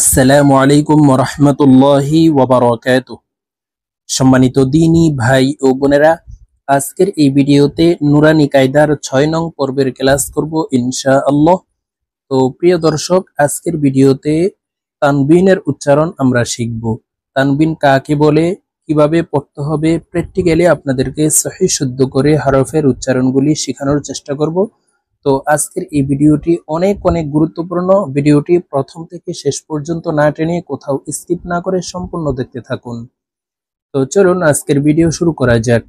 আসসালামু আলাইকুম রহমতুল্লাহি ওবরাকাত সম্মানিত দিনী ভাই ও বোনেরা আজকের এই ভিডিওতে নুরানি কায়দার ছয় নং পর্বের ক্লাস করব ইনশা আল্লাহ তো প্রিয় দর্শক আজকের ভিডিওতে তানবিনের উচ্চারণ আমরা শিখব তানবিন কাকে বলে কিভাবে পড়তে হবে প্র্যাকটিক্যালি আপনাদেরকে সহি শুদ্ধ করে হরফের উচ্চারণগুলি শেখানোর চেষ্টা করব তো আজকের এই ভিডিওটি অনেক অনেক গুরুত্বপূর্ণ ভিডিওটি প্রথম থেকে শেষ পর্যন্ত না টেনে কোথাও স্কিপ না করে সম্পূর্ণ দেখতে থাকুন তো চলুন আজকের ভিডিও শুরু করা যাক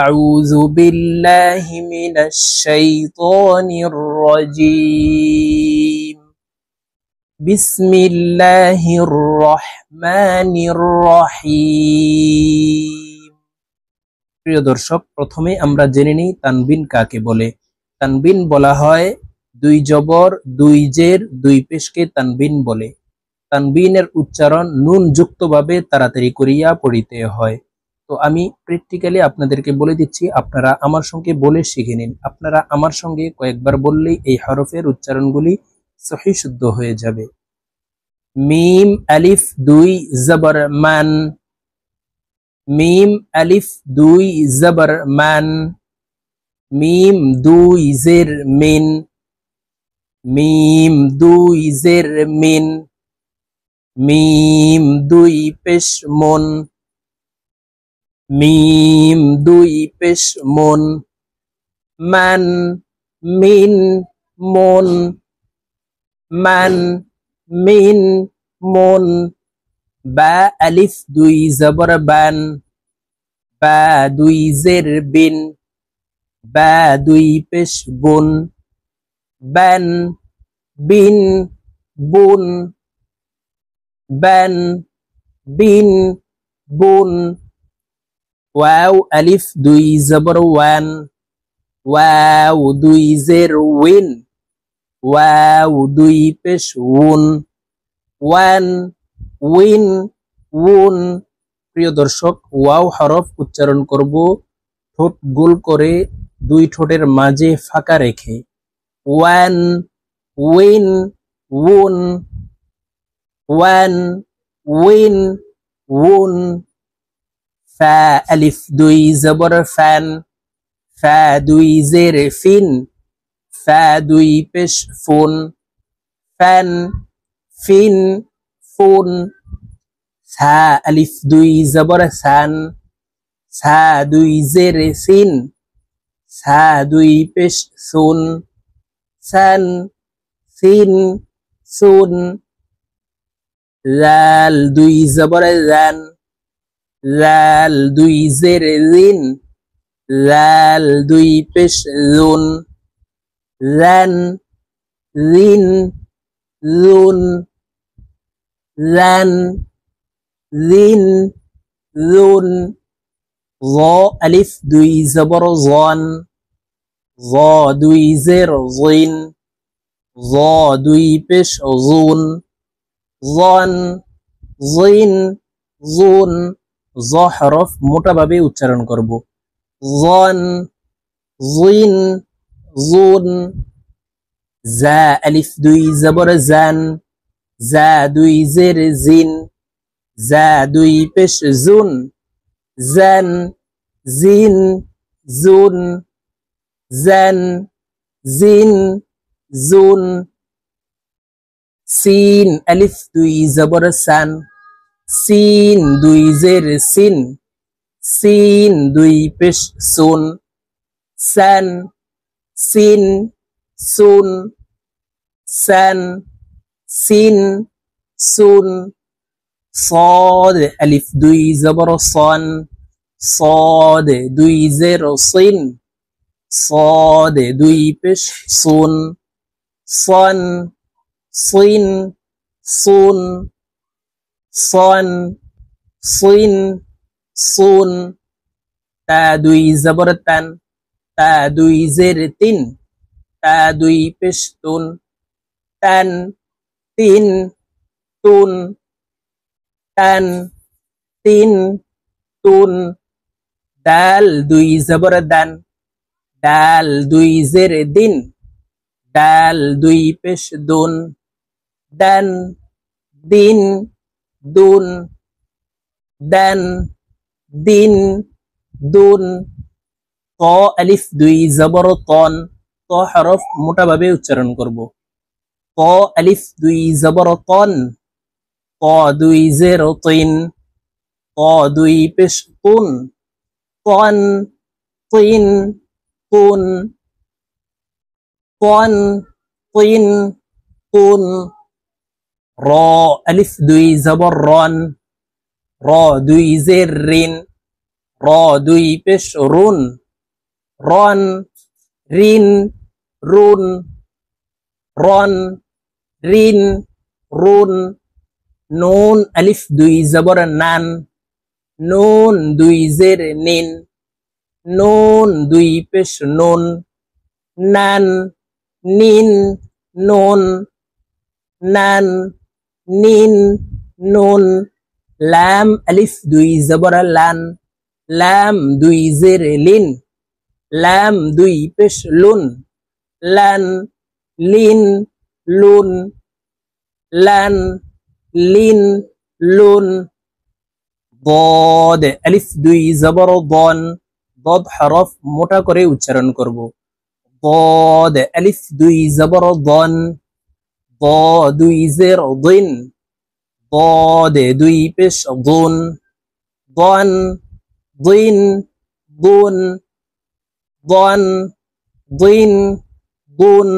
أعوذ بالله من الشيطان الرجيم بسم الله الرحمن الرحيم প্রিয় দর্শক প্রথমে আমরা জেনে নিই তানবিন কাকে বলে তানবিন বলা হয় দুই জবর দুই জের দুই পেশকে তানবিন বলে তানবিনের উচ্চারণ নুন যুক্তভাবে তাড়াতাড়ি করিয়া পড়িতে হয় তো আমি প্র্যাকটিক্যালি আপনাদেরকে বলে দিচ্ছি আপনারা আমার সঙ্গে বলে শিখে নিন আপনারা আমার সঙ্গে কয়েকবার বললেই এই হরফের উচ্চারণগুলি সহি শুদ্ধ হয়ে যাবে মিম আলিফ দুই জবর মান মিম আলিফ দুই জবর মান মিম দুই জের মিন মিম দুই জের মিন মিম দুই পেশ মন মিম দুই পেশ মন মান মিন মন মান মিন মন বা আলিফ দুই জবর বান বা দুই জের বিন ব্যা দুই পেশ বোন ব্যান বিন বুন ব্যান বিন বুন ওয়াও আলিফ দুই জবর ওয়ান ওয়াও দুই জের উইন ওয়াও দুই পেশ উন ওয়ান উইন উন প্রিয় দর্শক ওয়াও হরফ উচ্চারণ করব ঠোঁট গোল করে দুই ঠোঁটের মাঝে ফাঁকা রেখে ওয়ান উইন উন ওয়ান উইন উন ফ্যা আলিফ দুই জবর ফ্যান ফ্যা দুই জের ফিন ফ্যা দুই পেশ ফোন ফ্যান ফিন ফোন সা আলিফ দুই জবর সান সা দুই জের সিন xà duy bích sun san sin sun zal duy zabar zan zal duy zer zin zal duy bích zun zan zin zun zan zin zun জ আলিফ দুই জবর জন জ দুই জের জইন জ দুই পেশ জুন জন জইন জুন জ হরফ মোটাভাবে উচ্চারণ করব জন জুইন জুন জা আলিফ দুই জবর জান জা দুই জের জিন জা দুই পেশ জুন জেন জিন জুন জেন জিন জুন সিন আলিফ দুই জবর সান সিন দুই জের সিন সিন দুই পেশ সুন সান সিন সুন সান সিন সুন صاد ألف دوي زبر صان صاد دوي زر صين صاد دوي بش صون صان صين صون صان صين صون تا دوي زبر تن تا دوي زر تن تا دوي بش تن تن تن, تون টান তিন তুন দাল দুই জবর দান ডাল দুই জের দিন ডাল দুই পেশ দুন দান দিন দুন দান দিন দুন ক আলিফ দুই জবর তন ত হরফ মোটাভাবে উচ্চারণ করব ক আলিফ দুই জবর তন ক দুই জেরো তিন ক দুই পেশ তুন কন তিন কুন কন তিন কুন র আলিফ দুই জবর রন র দুই জের রিন র দুই পেশ রুন রন রিন রুন রন রিন রুন নুন আলিফ দুই জবর নান নুন দুই জের নিন নুন দুই পেশ নুন নান নিন নুন নান নিন নুন লাম আলিফ দুই জবর লান লাম দুই জের লিন লাম দুই পেশ লুন লান লিন লুন লান লিন লুন দদ আলিফ দুই জবর দন দদ হরফ মোটা করে উচ্চারণ করব দদ আলিফ দুই জবর দন দ দুই জের দিন দদ দুই পেশ দুন দন দিন দুন দন দিন দুন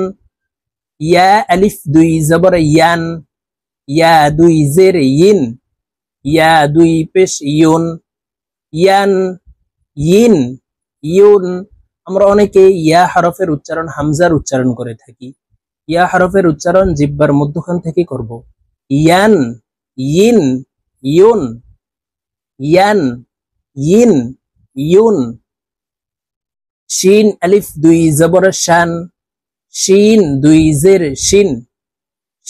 ইয়া আলিফ দুই জবর ইয়ান ইয়া দুই জের ইন ইয়া দুই পেশ ইউন ইয়ান ইন ইউন আমরা অনেকে ইয়া হরফের উচ্চারণ হামজার উচ্চারণ করে থাকি ইয়া হরফের উচ্চারণ জিব্বার মধ্যখান থেকে করব ইয়ান ইন ইউন ইয়ান ইন ইউন শিন আলিফ দুই জবর শান শিন দুই জের শিন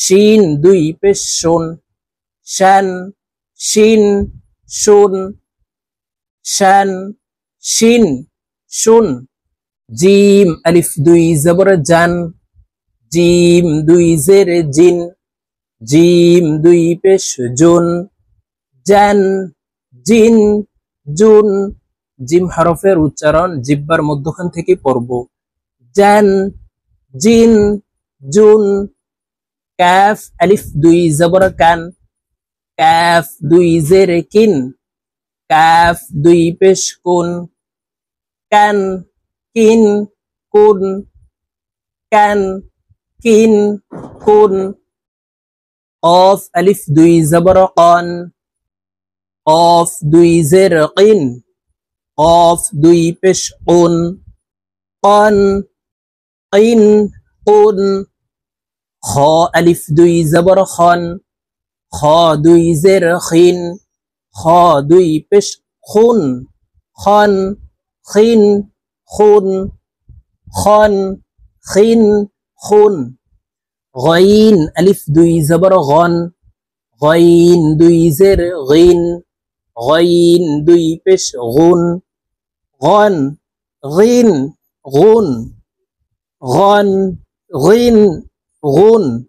শিন দুই পেশ শোন শ্যান শিন শুন শ্যান শিন শুন জিম আলিফ দুই জবর জান জিম দুই জের জিন জিম দুই পেশ জুন জ্যান জিন জুন জিম হরফের উচ্চারণ জিব্বার মধ্যখান থেকে পড়ব জ্যান জিন জুন ক্যাফ আলিফ দুই জবর কান ক্যাফ দুই জের কিন ক্যাফ দুই পেশ কোন ক্যান কিন কোন ক্যান কিন কোন অফ আলিফ দুই জবর কন অফ দুই জের কিন অফ দুই পেশ কোন কন কিন কোন খ আলিফ দুই জবর খন খ দুই জের খিন খ দুই পেশ খুন খন খিন খুন খন খিন খুন গইন আলিফ দুই জবর গন গইন দুই জের গিন গইন দুই পেশ গুন গন গিন গুন গন গিন غون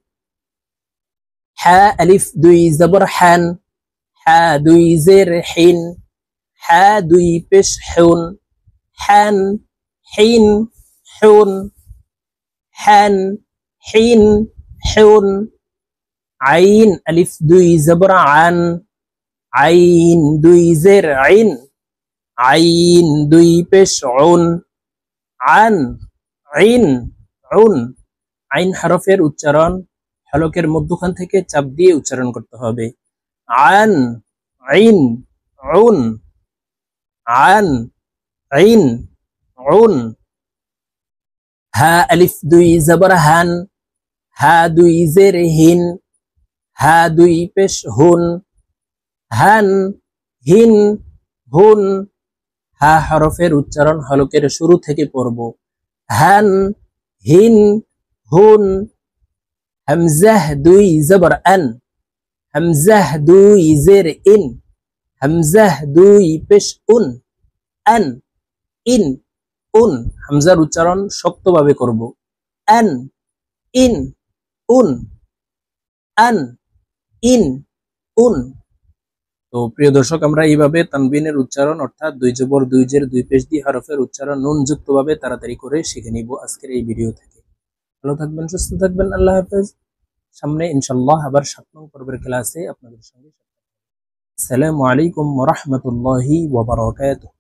ح ألف دوي زبر حان حا دوي زر حين حا دوي بش حون حان حين حون حان حين حون عين ألف دوي زبر عن عين دوي زرعين عين عين دوي بش عن عين عن আইন হরফের উচ্চারণ হলকের মধ্যখান থেকে চাপ দিয়ে উচ্চারণ করতে হবে আন আইন আউন আন আইন আউন হা আলিফ দুই জবর হান হা দুই জের হিন হা দুই পেশ হুন হান হিন হুন হা হরফের উচ্চারণ হলকের শুরু থেকে পড়ব হান হিন হুন হামজাহ দুই জবর আন হামজাহ দুই জের ইন হামজাহ দুই পেশ উন আন ইন উন হামজার উচ্চারণ শক্তভাবে করব আন ইন উন আন ইন উন তো প্রিয় দর্শক আমরা এইভাবে তানবিনের উচ্চারণ অর্থাৎ দুই জবর দুই জের দুই পেশ দি হরফের উচ্চারণ নুন যুক্তভাবে তাড়াতাড়ি করে শিখে নিব আজকের এই ভিডিও থেকে ভালো থাকবেন সুস্থ থাকবেন আল্লাহ হাফেজ সামনে ইনশাল্লাহ আবার সাত নং পর্বের ক্লাসে আপনাদের সঙ্গে সালামু আলাইকুম রহমতুল্লাহি ওবরাকাতুহ